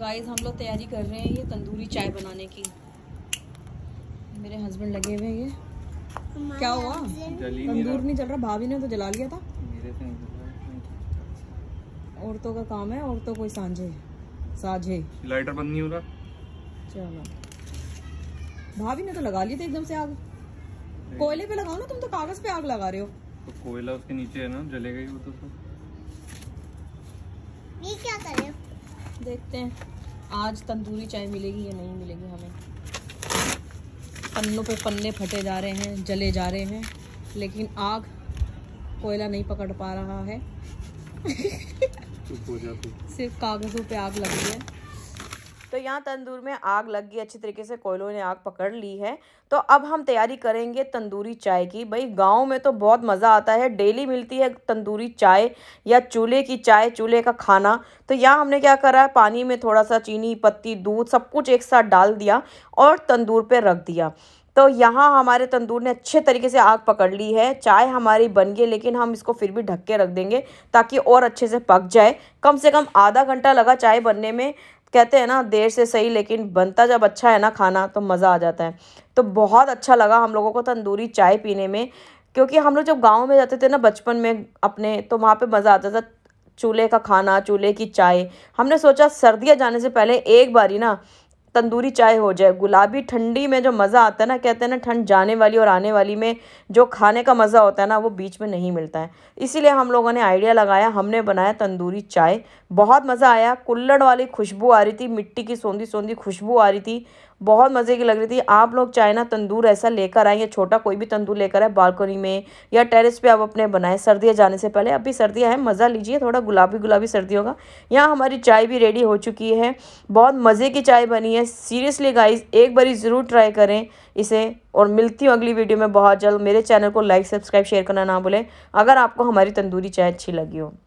guys हम लोग तैयारी कर रहे हैं ये तंदूरी चाय बनाने की मेरे हस्बैंड लगे हुए हैं ये क्या हुआ तंदूर नहीं चल रहा भाभी ने तो जला लिया था औरतों का काम है औरतों को सांझे साझे लाइटर बंद नहीं हो रहा चलो भाभी ने तो लगा लिया था एकदम से आग कोयले पे लगाओ ना तुम तो कागज पे आग लगा रहे हो तो कोयला उसके नीचे है ना जलेगा ही वो तो ये क्या कर रहे हो देखते हैं आज तंदूरी चाय मिलेगी या नहीं मिलेगी हमें पन्नों पे पन्ने फटे जा रहे हैं जले जा रहे हैं लेकिन आग कोयला नहीं पकड़ पा रहा है सिर्फ कागज़ों पे आग लगी है तो यहाँ तंदूर में आग लग गई अच्छी तरीके से कोयलों ने आग पकड़ ली है तो अब हम तैयारी करेंगे तंदूरी चाय की भाई गांव में तो बहुत मज़ा आता है डेली मिलती है तंदूरी चाय या चूल्हे की चाय चूल्हे का खाना तो यहाँ हमने क्या करा है पानी में थोड़ा सा चीनी पत्ती दूध सब कुछ एक साथ डाल दिया और तंदूर पर रख दिया तो यहाँ हमारे तंदूर ने अच्छे तरीके से आग पकड़ ली है चाय हमारी बन गई लेकिन हम इसको फिर भी ढक के रख देंगे ताकि और अच्छे से पक जाए कम से कम आधा घंटा लगा चाय बनने में कहते हैं ना देर से सही लेकिन बनता जब अच्छा है ना खाना तो मज़ा आ जाता है तो बहुत अच्छा लगा हम लोगों को तंदूरी चाय पीने में क्योंकि हम लोग जब गाँव में जाते थे ना बचपन में अपने तो वहाँ पर मज़ा आता था चूल्हे का खाना चूल्हे की चाय हमने सोचा सर्दियाँ जाने से पहले एक बार ही ना तंदूरी चाय हो जाए गुलाबी ठंडी में जो मज़ा आता है ना कहते हैं ना ठंड जाने वाली और आने वाली में जो खाने का मज़ा होता है ना वो बीच में नहीं मिलता है इसीलिए हम लोगों ने आइडिया लगाया हमने बनाया तंदूरी चाय बहुत मज़ा आया कुल्लड़ वाली खुशबू आ रही थी मिट्टी की सौंधी सौंधी खुशबू आ रही थी बहुत मज़े की लग रही थी आप लोग चाहे ना तंदूर ऐसा लेकर आए या छोटा कोई भी तंदूर लेकर आए बालकनी में या टेरेस पे आप अपने बनाए सर्दियाँ जाने से पहले अभी सर्दियाँ हैं मज़ा लीजिए थोड़ा गुलाबी गुलाबी सर्दी होगा यहाँ हमारी चाय भी रेडी हो चुकी है बहुत मज़े की चाय बनी है सीरियसली गाइज एक बारी ज़रूर ट्राई करें इसे और मिलती हूँ अगली वीडियो में बहुत जल्द मेरे चैनल को लाइक सब्सक्राइब शेयर करना ना भूलें अगर आपको हमारी तंदूरी चाय अच्छी लगी हो